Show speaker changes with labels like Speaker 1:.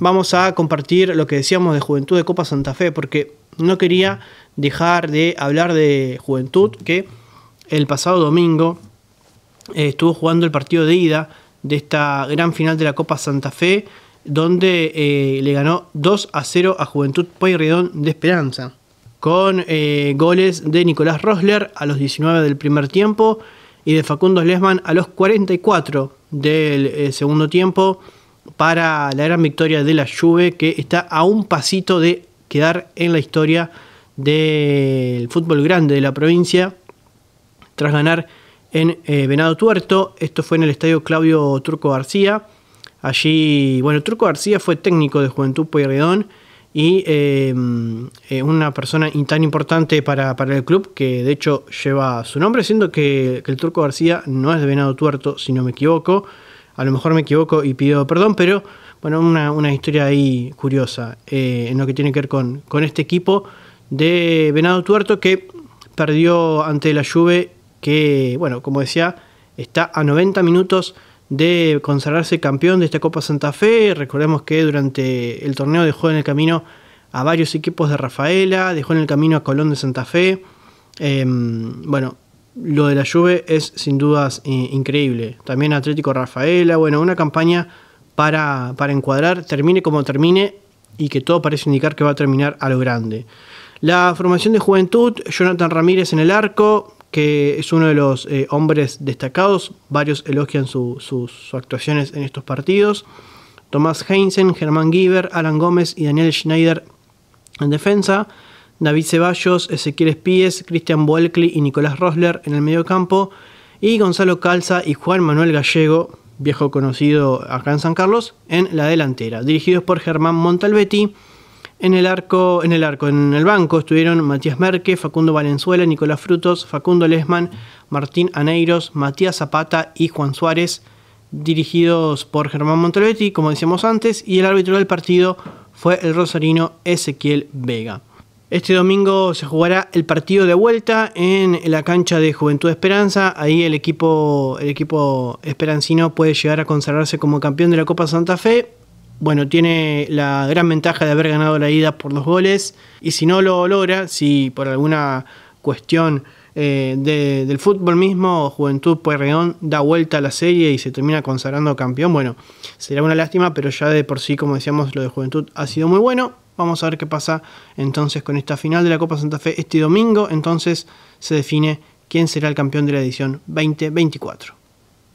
Speaker 1: vamos a compartir lo que decíamos de Juventud de Copa Santa Fe, porque no quería dejar de hablar de Juventud, que el pasado domingo eh, estuvo jugando el partido de ida de esta gran final de la Copa Santa Fe, donde eh, le ganó 2 a 0 a Juventud Pueyrredón de Esperanza, con eh, goles de Nicolás Rosler a los 19 del primer tiempo y de Facundo Lesman a los 44 del segundo tiempo para la gran victoria de la Juve que está a un pasito de quedar en la historia del fútbol grande de la provincia tras ganar en eh, Venado Tuerto. Esto fue en el estadio Claudio Turco García. Allí, bueno, Turco García fue técnico de Juventud Pueyrredón y em, eh, una persona tan importante para, el club que de hecho lleva su nombre, siendo que, que el Turco García no es de Venado Tuerto, si no me equivoco a lo mejor me equivoco y pido perdón, pero bueno, una, historia ahí curiosa eh, en lo que tiene que ver con, este equipo de Venado Tuerto que perdió ante la Juve que, bueno, como decía, está a 90 minutos de consagrarse campeón de esta Copa Santa Fe. Recordemos que durante el torneo dejó en el camino a varios equipos de Rafaela, dejó en el camino a Colón de Santa Fe. Em, bueno, lo de la Juve es sin dudas increíble. También Atlético Rafaela, bueno, una campaña para, encuadrar, termine como termine y que todo parece indicar que va a terminar a lo grande. La formación de juventud, Jonathan Ramírez en el arco, que es uno de los eh, hombres destacados, varios elogian sus, actuaciones en estos partidos. Tomás Heinzen, Germán Giver, Alan Gómez y Daniel Schneider en defensa. David Ceballos, Ezequiel Espíes, Cristian Buelkli y Nicolás Rosler en el medio campo. y Gonzalo Calza y Juan Manuel Gallego, viejo conocido acá en San Carlos, en la delantera. Dirigidos por Germán Montalbetti, en el arco, en el arco, en el banco estuvieron Matías Merque, Facundo Valenzuela, Nicolás Frutos, Facundo Lesman, Martín Aneiros, Matías Zapata y Juan Suárez, dirigidos por Germán Montalbetti, como decíamos antes, y el árbitro del partido fue el rosarino Ezequiel Vega. Este domingo se jugará el partido de vuelta en la cancha de Juventud Esperanza. Ahí el equipo, el equipo esperancino puede llegar a consagrarse como campeón de la Copa Santa Fe. Bueno, tiene la gran ventaja de haber ganado la ida por dos goles. Y si no lo logra, si por alguna cuestión eh, del fútbol mismo, Juventud Pueyrredón da vuelta a la serie y se termina consagrando campeón, bueno, será una lástima, pero ya de por sí, como decíamos, lo de Juventud ha sido muy bueno. Vamos a ver qué pasa entonces con esta final de la Copa Santa Fe este domingo. Entonces se define quién será el campeón de la edición 2024.